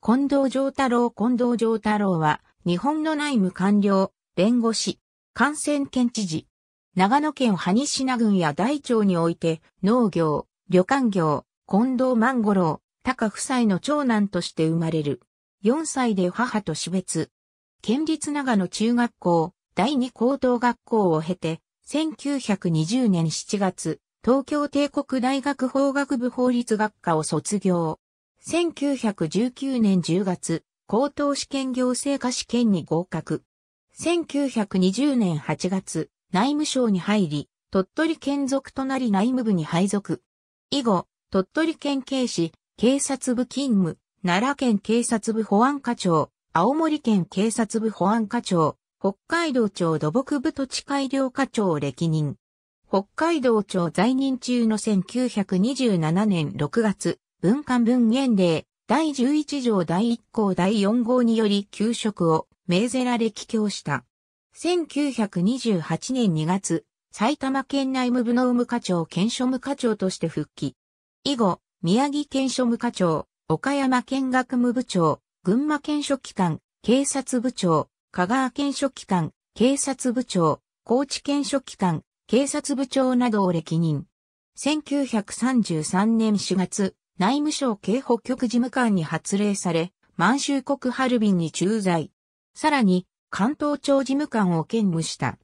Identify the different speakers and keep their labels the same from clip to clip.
Speaker 1: 近藤城太郎近藤城太郎は、日本の内務官僚、弁護士、感染県知事、長野県萩品郡や大町において、農業、旅館業、近藤万五郎、高夫妻の長男として生まれる。4歳で母と死別。県立長野中学校、第二高等学校を経て、1920年7月、東京帝国大学法学部法律学科を卒業。1919年10月、高等試験行政科試験に合格。1920年8月、内務省に入り、鳥取県属となり内務部に配属。以後、鳥取県警視、警察部勤務、奈良県警察部保安課長、青森県警察部保安課長、北海道庁土木部土地改良課長を歴任。北海道庁在任中の1927年6月、文官文言令、第11条第1項第4号により給食を命ぜられ帰郷した。1928年2月、埼玉県内務部の務課長県書務課長として復帰。以後、宮城県書務課長、岡山県学務部長、群馬県書機関、警察部長、香川県書機関、警察部長、高知県書機関、警察部長などを歴任。1933年4月、内務省警保局事務官に発令され、満州国ハルビンに駐在。さらに、関東庁事務官を兼務した。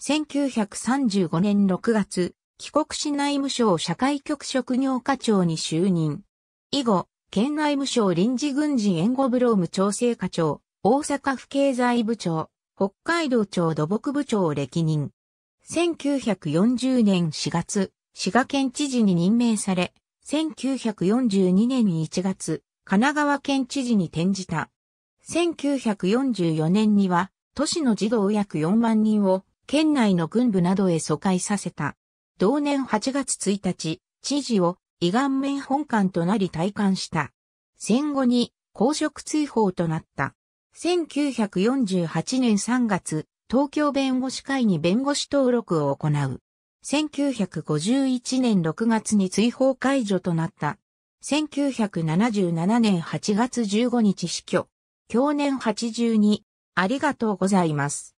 Speaker 1: 1935年6月、帰国し内務省社会局職業課長に就任。以後、県内務省臨時軍事援護ブローム調整課長、大阪府経済部長、北海道庁土木部長を歴任。1940年4月、滋賀県知事に任命され、1942年1月、神奈川県知事に転じた。1944年には、都市の児童約4万人を、県内の軍部などへ疎開させた。同年8月1日、知事を、胃顔面本官となり退官した。戦後に、公職追放となった。1948年3月、東京弁護士会に弁護士登録を行う。1951年6月に追放解除となった。1977年8月15日死去。去年82。ありがとうございます。